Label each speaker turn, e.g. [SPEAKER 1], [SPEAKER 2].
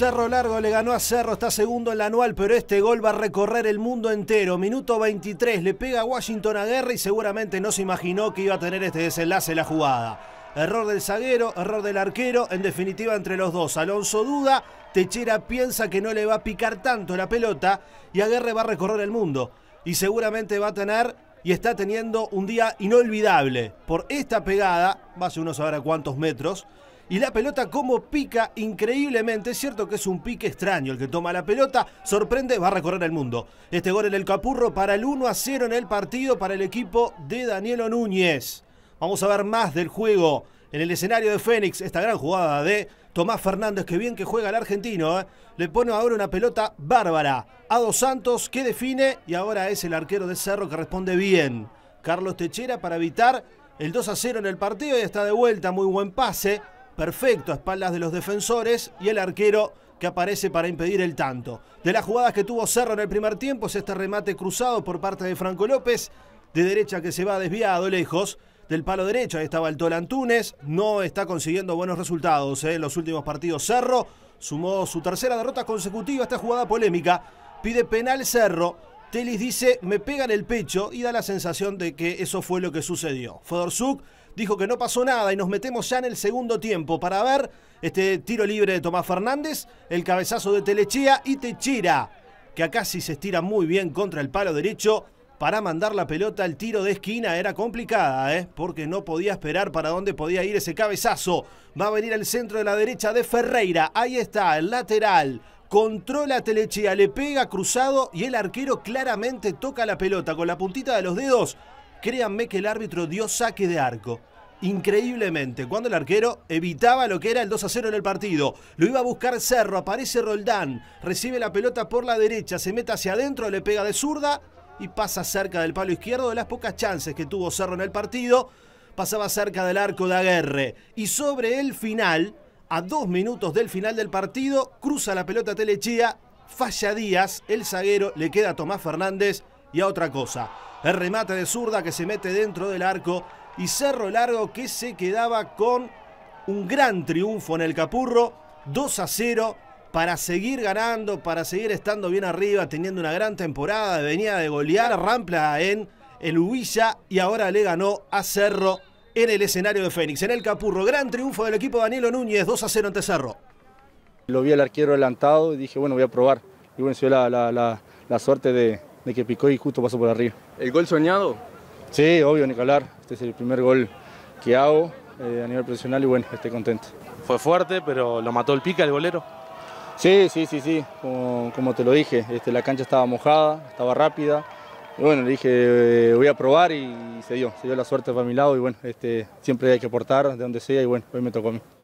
[SPEAKER 1] Cerro Largo le ganó a Cerro, está segundo en la anual, pero este gol va a recorrer el mundo entero. Minuto 23, le pega a Washington a Guerra y seguramente no se imaginó que iba a tener este desenlace la jugada. Error del zaguero, error del arquero, en definitiva entre los dos. Alonso duda, Techera piensa que no le va a picar tanto la pelota y Aguerre va a recorrer el mundo. Y seguramente va a tener y está teniendo un día inolvidable por esta pegada, va a ser unos ahora cuántos metros, y la pelota como pica increíblemente. Es cierto que es un pique extraño el que toma la pelota, sorprende, va a recorrer el mundo. Este gol en el Capurro para el 1 a 0 en el partido para el equipo de Danielo Núñez. Vamos a ver más del juego en el escenario de Fénix, esta gran jugada de Tomás Fernández, que bien que juega el argentino, ¿eh? le pone ahora una pelota bárbara a Dos Santos que define y ahora es el arquero de Cerro que responde bien. Carlos Techera para evitar el 2 a 0 en el partido y está de vuelta, muy buen pase perfecto a espaldas de los defensores y el arquero que aparece para impedir el tanto. De las jugadas que tuvo Cerro en el primer tiempo es este remate cruzado por parte de Franco López, de derecha que se va desviado lejos. Del palo derecho, ahí estaba el Tolantunes no está consiguiendo buenos resultados eh, en los últimos partidos. Cerro sumó su tercera derrota consecutiva, esta jugada polémica, pide penal Cerro, Telis dice, me pega en el pecho y da la sensación de que eso fue lo que sucedió. Fodorsuk dijo que no pasó nada y nos metemos ya en el segundo tiempo para ver este tiro libre de Tomás Fernández, el cabezazo de Telechía y Techira, que acá sí se estira muy bien contra el palo derecho para mandar la pelota al tiro de esquina era complicada, ¿eh? porque no podía esperar para dónde podía ir ese cabezazo. Va a venir al centro de la derecha de Ferreira. Ahí está, el lateral controla Telechea, le pega cruzado y el arquero claramente toca la pelota con la puntita de los dedos. Créanme que el árbitro dio saque de arco. Increíblemente, cuando el arquero evitaba lo que era el 2 a 0 en el partido, lo iba a buscar Cerro, aparece Roldán, recibe la pelota por la derecha, se mete hacia adentro, le pega de zurda y pasa cerca del palo izquierdo de las pocas chances que tuvo Cerro en el partido. Pasaba cerca del arco de Aguerre y sobre el final a dos minutos del final del partido, cruza la pelota Telechía, falla Díaz, el zaguero, le queda a Tomás Fernández y a otra cosa. El remate de zurda que se mete dentro del arco y Cerro Largo que se quedaba con un gran triunfo en el Capurro, 2 a 0 para seguir ganando, para seguir estando bien arriba, teniendo una gran temporada, venía de golear Rampla en el Huilla y ahora le ganó a Cerro en el escenario de Fénix. En el Capurro, gran triunfo del equipo de Danilo Núñez, 2 a 0 ante Cerro.
[SPEAKER 2] Lo vi al arquero adelantado y dije, bueno, voy a probar. Y bueno, se dio la, suerte de, que picó y justo pasó por arriba. ¿El gol soñado? Sí, obvio, nicolar, Este es el primer gol que hago eh, a nivel profesional y bueno, estoy contento. Fue fuerte, pero lo mató el pica, el bolero. Sí, sí, sí, sí, como, te lo dije, este, la cancha estaba mojada, estaba rápida, bueno, le dije, eh, voy a probar y, se dio, se dio la suerte para mi lado y bueno, este, siempre hay que aportar de donde sea y bueno, hoy me tocó a mí.